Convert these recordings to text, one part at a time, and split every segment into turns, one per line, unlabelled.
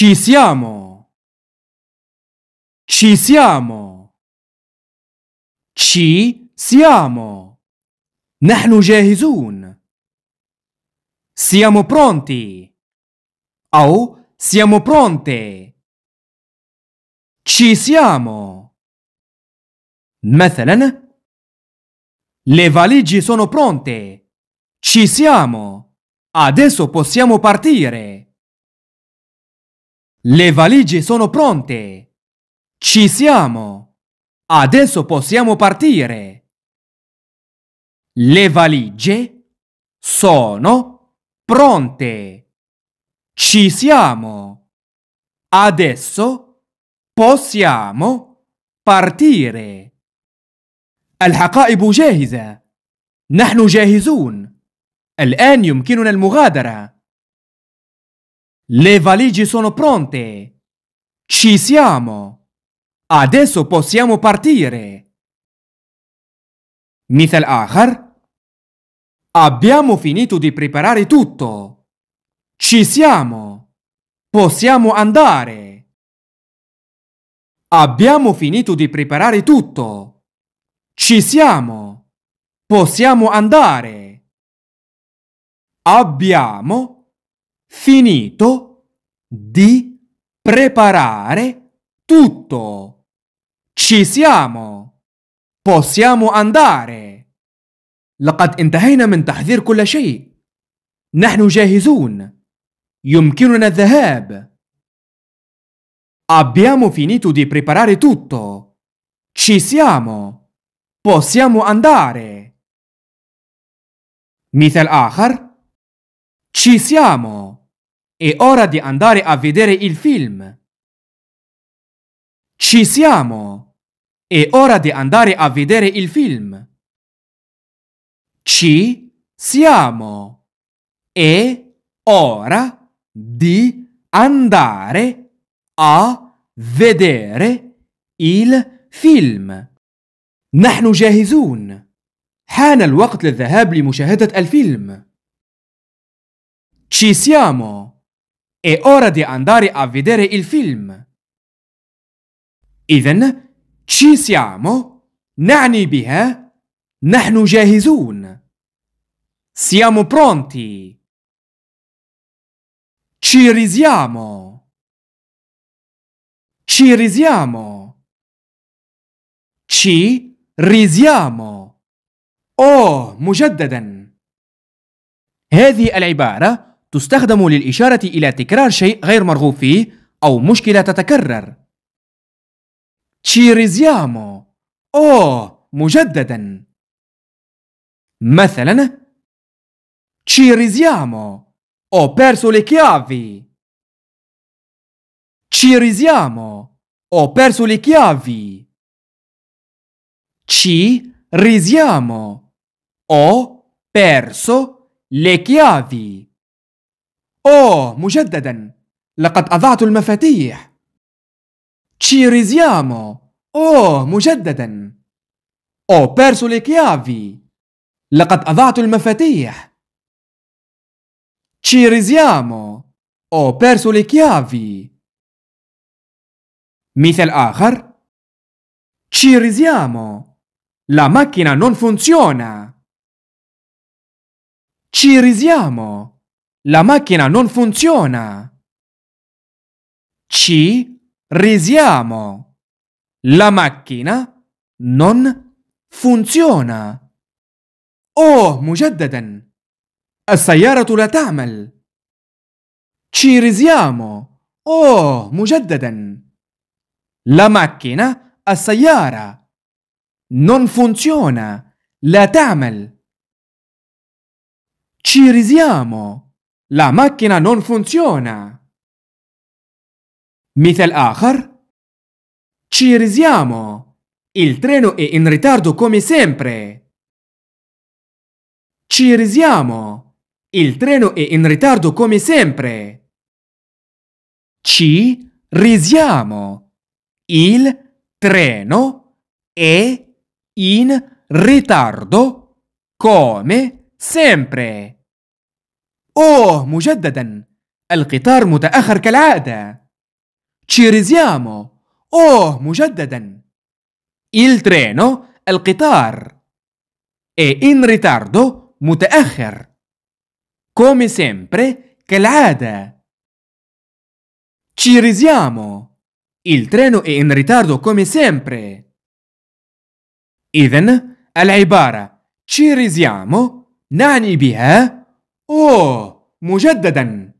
Ci siamo. Ci siamo. Ci siamo. نحن جاهزون. Siamo pronti. Au siamo pronte. Ci siamo. مثلا Le valigie sono pronte. Ci siamo. Adesso possiamo partire. Le valigie sono pronte! Ci siamo! Adesso possiamo partire! Le valigie sono pronte! Ci siamo! Adesso possiamo partire! الحقائب جاهزة. نحن جاهزون. الآن يمكننا المغادرة. Le valigie sono pronte! Ci siamo! Adesso possiamo partire! مثال Akhar? Abbiamo finito di preparare tutto! Ci siamo! Possiamo andare! Abbiamo finito di preparare tutto! Ci siamo! Possiamo andare! Abbiamo finito di preparare tutto. Ci siamo. Possiamo andare. لقد انتهينا من تحضير كل شيء. نحن جاهزون. يمكننا الذهاب. Abbiamo finito di preparare tutto. Ci siamo. Possiamo andare. مثال آخر. Ci siamo. È ora di andare a vedere il film. Ci siamo! È ora di andare a vedere il film. Ci siamo! È ora di andare a vedere il film. نحن جاهزون. حان الوقت للذهاب لمشاهدة الفيلم. Ci siamo! È ora di andare a vedere il film. إذا ci siamo نعني بها نحن جاهزون siamo pronti ci risiamo ci risiamo ci risiamo Oh, مجددا هذه العباره تستخدم للإشارة إلى تكرار شيء غير مرغوب فيه أو مشكلة تتكرر. تشيريزيامو أوه مجددا مثلا تشيريزيامو أو بيرسو لكيافي. تشيريزيامو أو بيرسو لكيافي. تشي ريزيامو أو بيرسو لكيافي. أوه مجددا لقد أضعت المفاتيح تشيريزيامو أوه مجددا أو بيرسو ليكيافي لقد أضعت المفاتيح تشيريزيامو أو بيرسو ليكيافي مثل آخر تشيريزيامو لا La macchina non funziona. La macchina non funziona. Ci risiamo. La macchina non funziona. أوه مجددا السيارة لا تعمل ci risiamo أوه oh, مجددا la macchina السيارة non funziona La تعمل ci risiamo la macchina non funziona. مثال آخر Ci risiamo. Il treno è in ritardo come sempre. Ci risiamo. Il treno è in ritardo come sempre. Ci risiamo. Il treno è in ritardo come sempre. أوه مجددا القطار متأخر كالعادة تشيريزيامو أوه مجددا إل ترينو القطار إي إن ريتاردو متأخر كومي سيمبري كالعادة تشيريزيامو إل ترينو إي إن ريتاردو كومي سيمبري إذن العبارة تشيريزيامو نعني بها أوه مجددا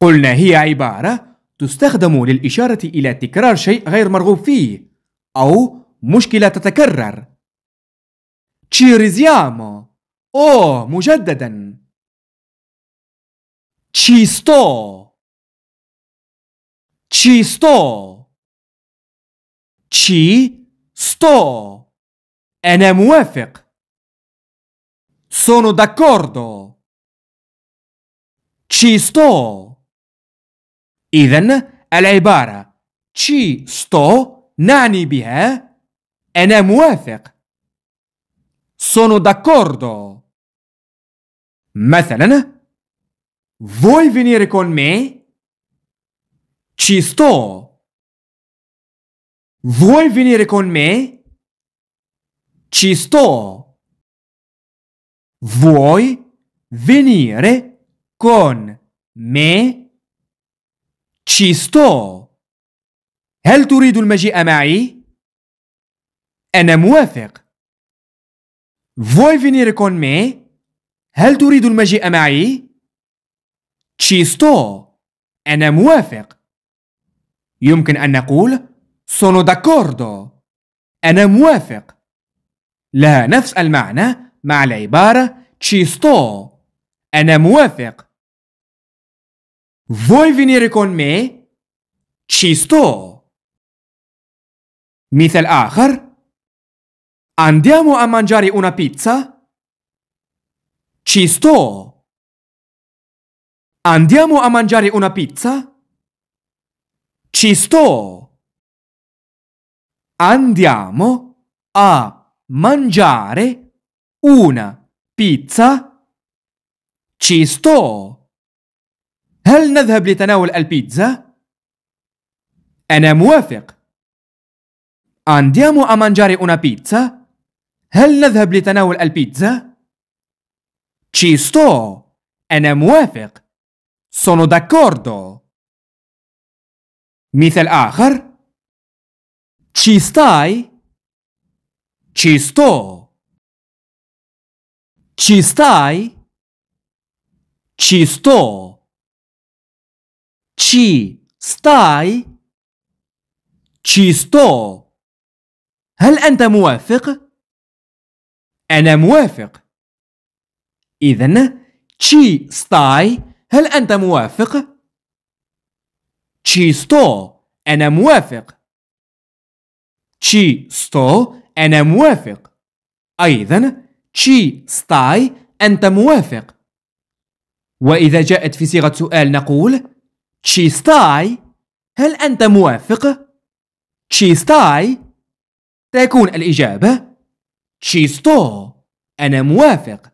قلنا هي عبارة تستخدم للإشارة إلى تكرار شيء غير مرغوب فيه أو مشكلة تتكرر تشيريزيامو risiamo أوه مجددا تشيستو تشيستو Ci أنا موافق Sono d'accordo. Ci sto. Iden إذن العبارة تشي ستو نعني بها أنا موافق sono d'accordo مثلا vuoi venire con me? ci sto vuoi venire con me? ci sto Vuoi venire con me? Ci sto. هل تريد المجيء معي؟ أنا موافق. Vuoi venire con me? هل تريد المجيء معي؟ Ci sto. أنا موافق. يمكن أن نقول sono d'accordo. أنا موافق. لها نفس المعنى مع العبارة تشيستو أنا موافق Vuoi venire con me? Ci sto. مثال آخر Andiamo a mangiare una pizza? Ci sto. Andiamo a mangiare una pizza? Ci sto. Andiamo a mangiare una pizza? una بيتزا تشيستو هل نذهب لتناول البيتزا؟ أنا موافق أنديامو أمانجاري mangiare بيتزا؟ هل نذهب لتناول البيتزا؟ تشيستو أنا موافق. سونو داكوردو. مثل آخر. تشيستاي. تشيستو. Ci stai? Ci sto. Ci stai? Ci sto. هل أنت موافق؟ أنا موافق. إذن تشي ستاي هل أنت موافق؟ تشي ستو أنا موافق. تشي ستو أنا موافق. أيضا تشي ستاي أنت موافق وإذا جاءت في صيغة سؤال نقول تشي ستاي هل أنت موافق؟ تشي ستاي تكون الإجابة تشي ستو أنا موافق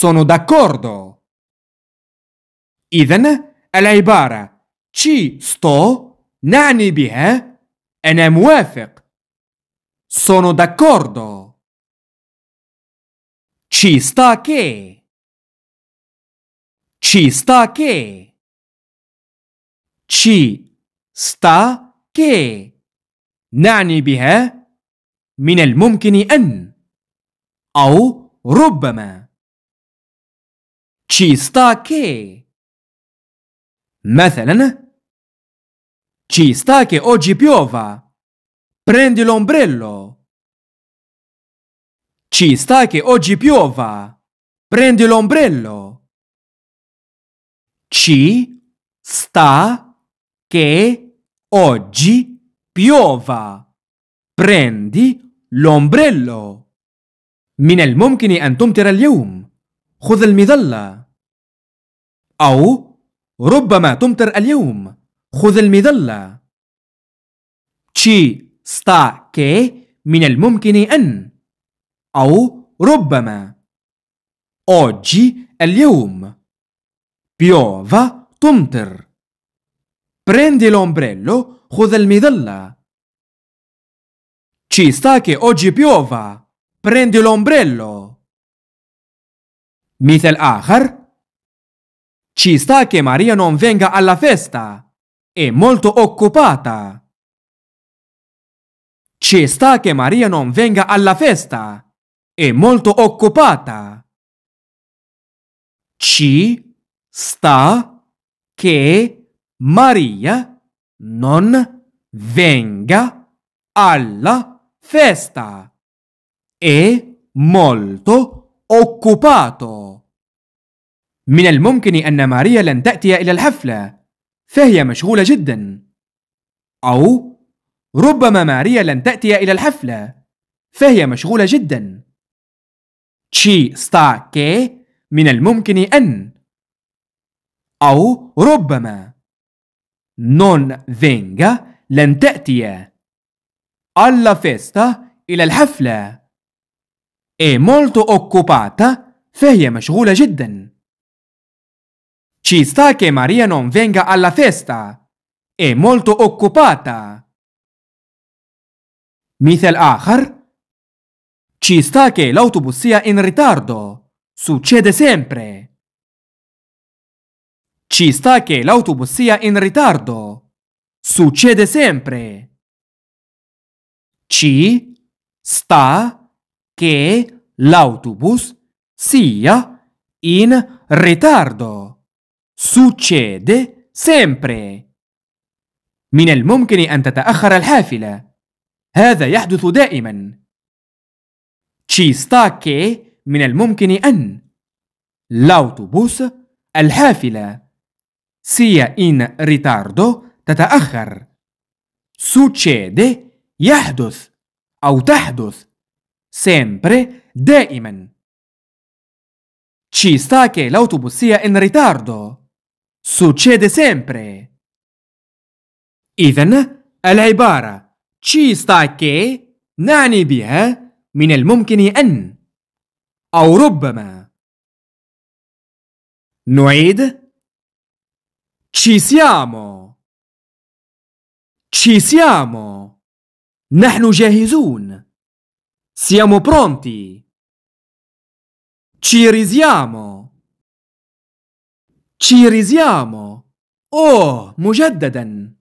sono داكوردو إذا العبارة تشي ستو نعني بها أنا موافق sono داكوردو چیستاکه چیستاکه چی ستا كي نعني بها من الممكن أن أو ربما تشيستا كي مثلا تشيستا كي أوجي بيوفا prendi l'ombrello Ci sta che oggi piova. Prendi l'ombrello. Ci sta che oggi piova. Prendi l'ombrello. من الممكن أن تمطر اليوم. خذ المظلة. أو ربما تمطر اليوم. خذ المظلة. Ci sta che من الممكن أن أو ربما oggi اليوم piova تمطر prendi l'ombrello خذ المظلة ci sta che oggi piova prendi l'ombrello مثل آخر ci sta che Maria non venga alla festa è molto occupata ci sta che Maria non venga alla festa è e molto occupata. Ci sta che Maria non venga alla festa. È molto occupato. من الممكن أن ماريا لن تأتي إلى الحفلة، فهي مشغولة جدا. أو ربما ماريا لن تأتي إلى الحفلة، فهي مشغولة جدا. تشي ستا كي من الممكن أن أو ربما نون فينغا لن تأتي alla festa إلى الحفلة è molto occupata فهي مشغولة جدا ci sta che Maria non venga alla festa è molto occupata مثال آخر Ci sta che l'autobus sia in ritardo. Succede sempre. Ci sta che l'autobus sia in ritardo. Succede sempre. Ci sta che l'autobus sia in ritardo. Succede sempre. من الممكن أن تتأخر الحافلة. هذا يحدث دائما. تشيستاكي من الممكن أن لاوتوبوس الحافلة سيا إن ريتاردو تتأخر سوتشيدي يحدث أو تحدث سيمبري دائما تشيستاكي sta سيا إن sia in ritardo. Succede sempre. العبارة تشيستاكي sta نعني بها من الممكن أن أو ربما نعيد Ci siamo Ci siamo نحن جاهزون Siamo pronti Ci risiamo Ci risiamo أوه مجددا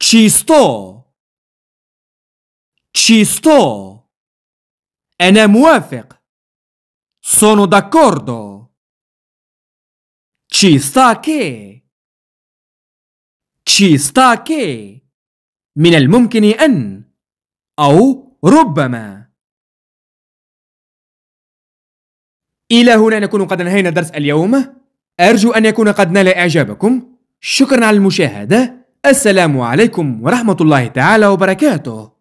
Ci sto Ci أنا موافق. E Sono d'accordo. Ci sta che. Ci sta che. من الممكن أن أو ربما. إلى هنا نكون قد انهينا درس اليوم. أرجو أن يكون قد نال إعجابكم. شكرا على المشاهدة. السلام عليكم ورحمة الله تعالى وبركاته